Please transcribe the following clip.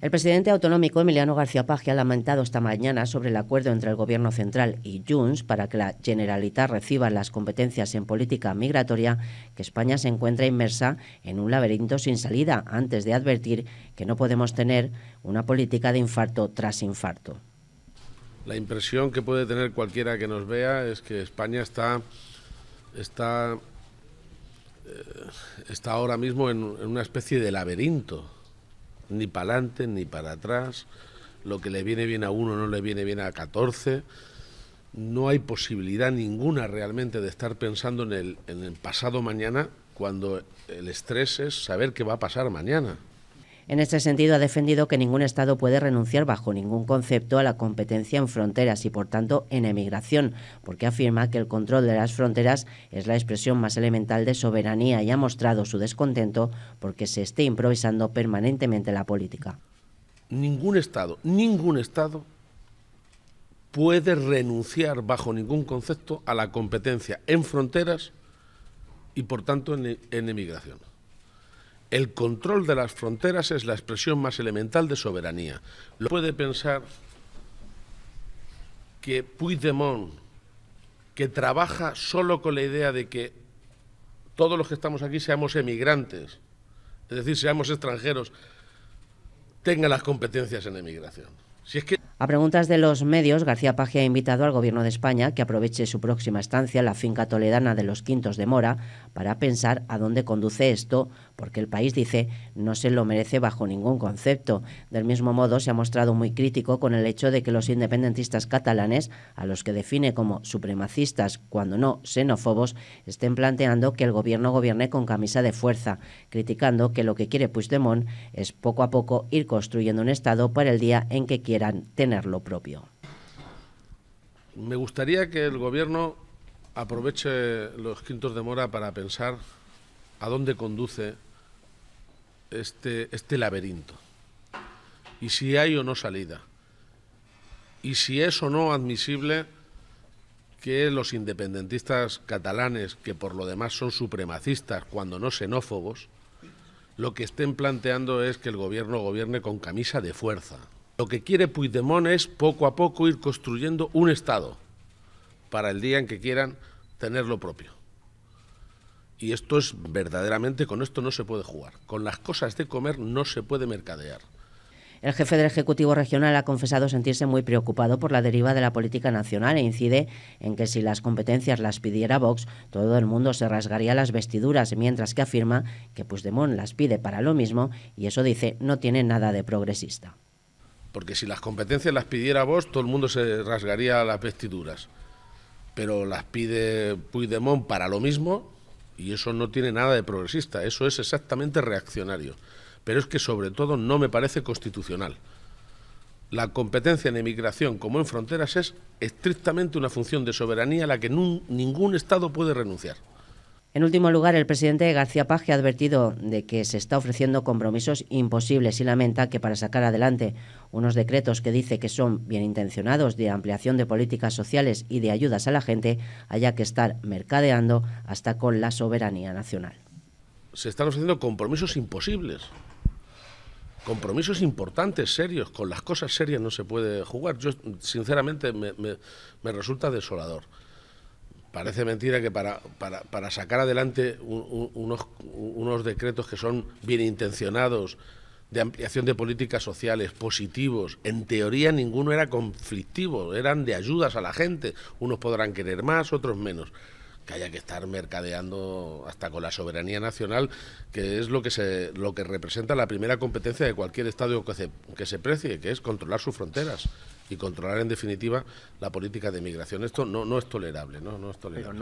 El presidente autonómico Emiliano García Page ha lamentado esta mañana sobre el acuerdo entre el Gobierno central y Junts para que la Generalitat reciba las competencias en política migratoria, que España se encuentra inmersa en un laberinto sin salida, antes de advertir que no podemos tener una política de infarto tras infarto. La impresión que puede tener cualquiera que nos vea es que España está, está, eh, está ahora mismo en una especie de laberinto ni para adelante ni para atrás, lo que le viene bien a uno no le viene bien a 14. No hay posibilidad ninguna realmente de estar pensando en el, pasado mañana cuando el estrés es saber qué va a pasar mañana. En este sentido, ha defendido que ningún Estado puede renunciar bajo ningún concepto a la competencia en fronteras y, por tanto, en emigración, porque afirma que el control de las fronteras es la expresión más elemental de soberanía y ha mostrado su descontento porque se esté improvisando permanentemente la política. Ningún Estado, ningún Estado puede renunciar bajo ningún concepto a la competencia en fronteras y por tanto en, en emigración. El control de las fronteras es la expresión más elemental de soberanía. Lo puede pensar que Puigdemont, que trabaja solo con la idea de que todos los que estamos aquí seamos emigrantes, es decir, seamos extranjeros, tenga las competencias en emigración. A preguntas de los medios, García Paje ha invitado al Gobierno de España que aproveche su próxima estancia en la finca toledana de los Quintos de Mora para pensar a dónde conduce esto, porque el país, dice, no se lo merece bajo ningún concepto. Del mismo modo, se ha mostrado muy crítico con el hecho de que los independentistas catalanes, a los que define como supremacistas, cuando no xenófobos, estén planteando que el Gobierno gobierne con camisa de fuerza, criticando que lo que quiere Puigdemont es poco a poco ir construyendo un Estado para el día en que quiere tener lo propio. Me gustaría que el Gobierno aproveche los quintos de mora para pensar a dónde conduce este, este laberinto y si hay o no salida y si es o no admisible que los independentistas catalanes, que por lo demás son supremacistas cuando no xenófobos, lo que estén planteando es que el gobierno gobierne con camisa de fuerza, lo que quiere Puigdemont es poco a poco ir construyendo un Estado para el día en que quieran tener lo propio. Y esto es verdaderamente, con esto no se puede jugar. Con las cosas de comer no se puede mercadear. El jefe del Ejecutivo Regional ha confesado sentirse muy preocupado por la deriva de la política nacional e incide en que si las competencias las pidiera Vox, todo el mundo se rasgaría las vestiduras, mientras que afirma que Puigdemont las pide para lo mismo y eso dice no tiene nada de progresista. Porque si las competencias las pidiera vos, todo el mundo se rasgaría las vestiduras. Pero las pide Puigdemont para lo mismo y eso no tiene nada de progresista, eso es exactamente reaccionario. Pero es que sobre todo no me parece constitucional. La competencia en emigración como en fronteras es estrictamente una función de soberanía a la que ningún Estado puede renunciar. En último lugar, el presidente García Page ha advertido de que se está ofreciendo compromisos imposibles y lamenta que para sacar adelante unos decretos que dice que son bien intencionados de ampliación de políticas sociales y de ayudas a la gente haya que estar mercadeando hasta con la soberanía nacional. Se están ofreciendo compromisos imposibles. Compromisos importantes, serios. Con las cosas serias no se puede jugar. Yo, sinceramente, me resulta desolador parece mentira que para, para, sacar adelante unos, unos, decretos que son bien intencionados, de ampliación de políticas sociales positivos, en teoría ninguno era conflictivo, eran de ayudas a la gente, unos podrán querer más, otros menos que haya que estar mercadeando hasta con la soberanía nacional, que es lo que, se, lo que representa la primera competencia de cualquier Estado que se, que se precie, que es controlar sus fronteras y controlar en definitiva la política de migración. Esto no, no es tolerable, no, no es tolerable.